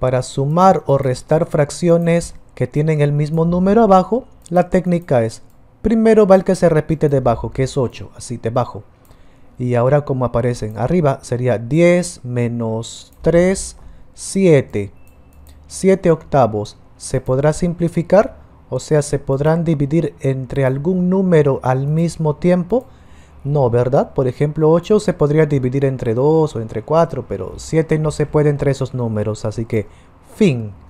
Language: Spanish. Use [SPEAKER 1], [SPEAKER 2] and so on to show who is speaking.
[SPEAKER 1] para sumar o restar fracciones que tienen el mismo número abajo, la técnica es, primero va el que se repite debajo, que es 8, así debajo. Y ahora como aparecen arriba, sería 10 menos 3, 7. 7 octavos. Se podrá simplificar, o sea, se podrán dividir entre algún número al mismo tiempo, no, ¿verdad? Por ejemplo, 8 se podría dividir entre 2 o entre 4, pero 7 no se puede entre esos números, así que fin.